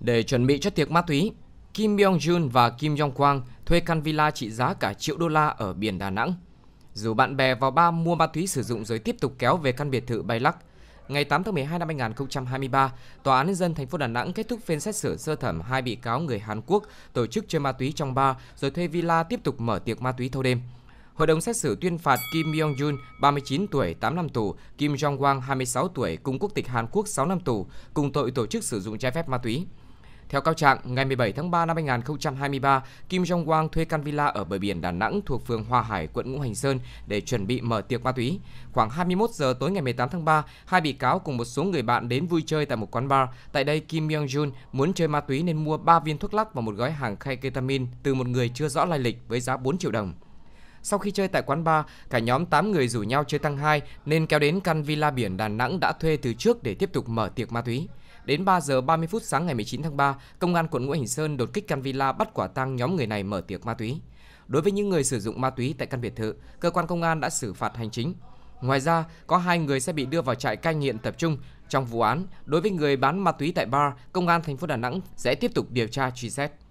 Để chuẩn bị cho tiệc ma túy, Kim Byung-jun và Kim Jong-kwang thuê căn villa trị giá cả triệu đô la ở biển Đà Nẵng. Dù bạn bè vào ba mua ma túy sử dụng rồi tiếp tục kéo về căn biệt thự bay lắc. Ngày 8 tháng 12 năm 2023, Tòa án nhân dân thành phố Đà Nẵng kết thúc phiên xét xử sơ thẩm hai bị cáo người Hàn Quốc tổ chức chơi ma túy trong bar rồi thuê villa tiếp tục mở tiệc ma túy thâu đêm. Hội đồng xét xử tuyên phạt Kim Myung-jun 39 tuổi 8 năm tù, Kim Jong-wang 26 tuổi cùng quốc tịch Hàn Quốc 6 năm tù cùng tội tổ chức sử dụng trái phép ma túy. Theo cáo trạng, ngày 17 tháng 3 năm 2023, Kim Jong Wang thuê căn villa ở bờ biển Đà Nẵng thuộc phường Hòa Hải, quận Ngũ Hành Sơn để chuẩn bị mở tiệc ma túy. Khoảng 21 giờ tối ngày 18 tháng 3, hai bị cáo cùng một số người bạn đến vui chơi tại một quán bar. Tại đây, Kim Myung Jun muốn chơi ma túy nên mua 3 viên thuốc lắc và một gói hàng khay ketamin từ một người chưa rõ lai lịch với giá 4 triệu đồng. Sau khi chơi tại quán bar, cả nhóm 8 người rủ nhau chơi tăng 2 nên kéo đến căn villa biển Đà Nẵng đã thuê từ trước để tiếp tục mở tiệc ma túy. Đến 3 giờ 30 phút sáng ngày 19 tháng 3, công an quận Ngũ Hành Sơn đột kích căn villa bắt quả tang nhóm người này mở tiệc ma túy. Đối với những người sử dụng ma túy tại căn biệt thự, cơ quan công an đã xử phạt hành chính. Ngoài ra, có hai người sẽ bị đưa vào trại cai nghiện tập trung. Trong vụ án, đối với người bán ma túy tại bar, công an thành phố Đà Nẵng sẽ tiếp tục điều tra truy xét.